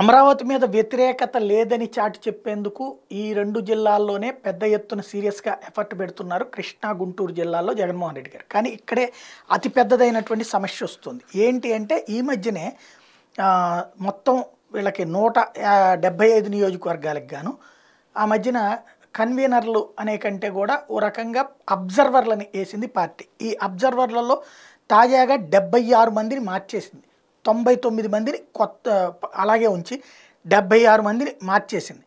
అమరావతి మీద వ్యతిరేకత లేదని చాటి చెప్పేందుకు ఈ రెండు జిల్లాల్లోనే పెద్ద ఎత్తున సీరియస్గా ఎఫర్ట్ పెడుతున్నారు కృష్ణా గుంటూరు జిల్లాలో జగన్మోహన్ రెడ్డి గారు కానీ ఇక్కడే అతి పెద్దదైనటువంటి సమస్య వస్తుంది ఏంటి అంటే ఈ మధ్యనే మొత్తం వీళ్ళకి నూట డెబ్బై ఐదు నియోజకవర్గాలకు గాను ఆ మధ్యన కన్వీనర్లు అనే కంటే కూడా ఓ రకంగా అబ్జర్వర్లని వేసింది పార్టీ ఈ అబ్జర్వర్లలో తాజాగా డెబ్బై ఆరు మందిని మార్చేసింది తొంభై తొమ్మిది మందిని కొత్త అలాగే ఉంచి డెబ్బై ఆరు మందిని మార్చేసింది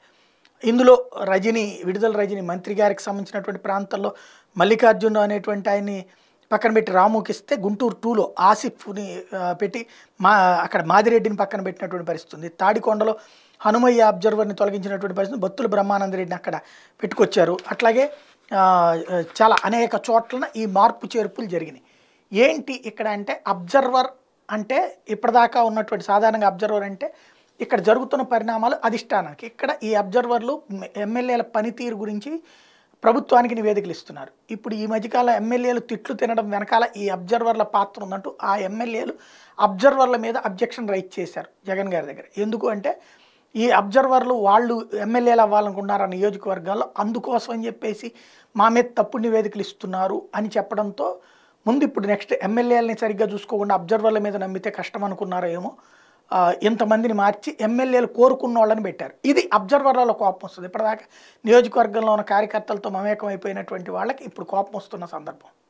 ఇందులో రజని విడుదల రజని మంత్రి గారికి సంబంధించినటువంటి ప్రాంతాల్లో మల్లికార్జున అనేటువంటి ఆయన్ని పక్కన పెట్టి రాముకి ఇస్తే గుంటూరు టూలో ఆసిఫ్ని పెట్టి మా అక్కడ మాదిరెడ్డిని పక్కన పెట్టినటువంటి పరిస్థితి ఉంది తాడికొండలో హనుమయ్య అబ్జర్వర్ని తొలగించినటువంటి పరిస్థితి బొత్తుల బ్రహ్మానందరెడ్డిని అక్కడ పెట్టుకొచ్చారు అట్లాగే చాలా అనేక చోట్ల ఈ మార్పు చేర్పులు జరిగినాయి ఏంటి ఇక్కడ అంటే అబ్జర్వర్ అంటే ఇప్పటిదాకా ఉన్నటువంటి సాధారణంగా అబ్జర్వర్ అంటే ఇక్కడ జరుగుతున్న పరిణామాలు అధిష్టానానికి ఇక్కడ ఈ అబ్జర్వర్లు ఎమ్మెల్యేల పనితీరు గురించి ప్రభుత్వానికి నివేదికలు ఇస్తున్నారు ఇప్పుడు ఈ మధ్యకాల ఎమ్మెల్యేలు తిట్లు తినడం వెనకాల ఈ అబ్జర్వర్ల పాత్ర ఉందంటూ ఆ ఎమ్మెల్యేలు అబ్జర్వర్ల మీద అబ్జెక్షన్ రైట్ చేశారు జగన్ గారి దగ్గర ఎందుకు అంటే ఈ అబ్జర్వర్లు వాళ్ళు ఎమ్మెల్యేలు అవ్వాలనుకున్నారు ఆ నియోజకవర్గాల్లో అందుకోసం అని చెప్పేసి మా మీద తప్పు నివేదికలు ఇస్తున్నారు అని చెప్పడంతో ముందు ఇప్పుడు నెక్స్ట్ ఎమ్మెల్యేలని సరిగ్గా చూసుకోకుండా అబ్జర్వర్ల మీద నమ్మితే కష్టం అనుకున్నారో ఏమో ఇంతమందిని మార్చి ఎమ్మెల్యేలు కోరుకున్న వాళ్ళని పెట్టారు ఇది అబ్జర్వర్లలో కోపం వస్తుంది ఇప్పటిదాకా నియోజకవర్గంలో ఉన్న కార్యకర్తలతో మమేకం అయిపోయినటువంటి వాళ్ళకి ఇప్పుడు కోపం వస్తున్న సందర్భం